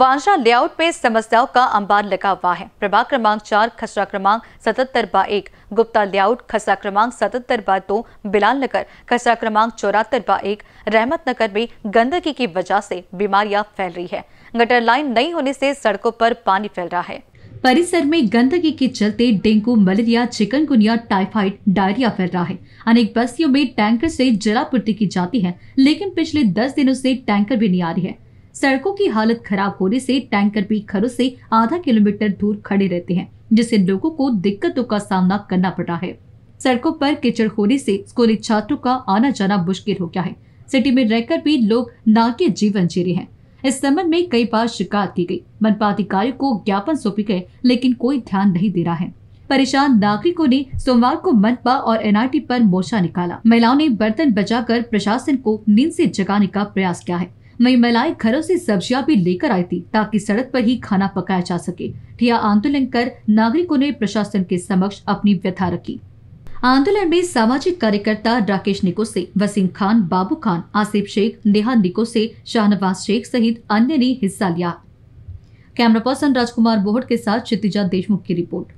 वांशा layout में समस्याओं का अंबार लगा हुआ है प्रभा क्रमांक चार खसरा क्रमांक सतहत्तर बा एक गुप्ता लेआउट खसरा क्रमांक सतहत्तर बा दो बिलाल नगर खसरा क्रमांक चौरातर बा एक रहमत नगर में गंदगी की वजह से बीमारियां फैल रही है गटर लाइन नहीं होने से सड़कों पर पानी फैल रहा है परिसर में गंदगी के चलते dengue malaria chikungunya typhoid diarrhoea फैल रहा है अनेक बस्तियों में टैंकर से जलापूर्ति की जाती है लेकिन पिछले दस दिनों से टैंकर भी नहीं आ रही है सड़कों की हालत खराब होने से टैंकर भी घरों से आधा किलोमीटर दूर खड़े रहते हैं जिससे लोगों को दिक्कतों का सामना करना पड़ा है सड़कों पर किचड़ होने से स्कूली छात्रों का आना जाना मुश्किल हो गया है सिटी में रहकर भी लोग नाके जीवन जी रहे हैं इस संबंध में कई बार शिकायत की गई मनपा अधिकारियों को ज्ञापन सौंपे गए लेकिन कोई ध्यान नहीं दे रहा है परेशान नागरिकों ने सोमवार को मनपा और एनआईटी पर मोर्चा निकाला महिलाओं ने बर्तन बजाकर प्रशासन को नींद से जगाने का प्रयास किया है वही महिलाएं घरों से सब्जियां भी लेकर आई थी ताकि सड़क पर ही खाना पकाया जा सके ठिया आंदोलन कर नागरिकों ने प्रशासन के समक्ष अपनी व्यथा रखी आंदोलन में सामाजिक कार्यकर्ता राकेश निकोसे वसीम खान बाबू खान आसिफ शेख नेहा निकोसे शाहनवाज शेख सहित अन्य ने हिस्सा लिया कैमरा पर्सन राजकुमार बोहट के साथ क्षितिजा देशमुख की रिपोर्ट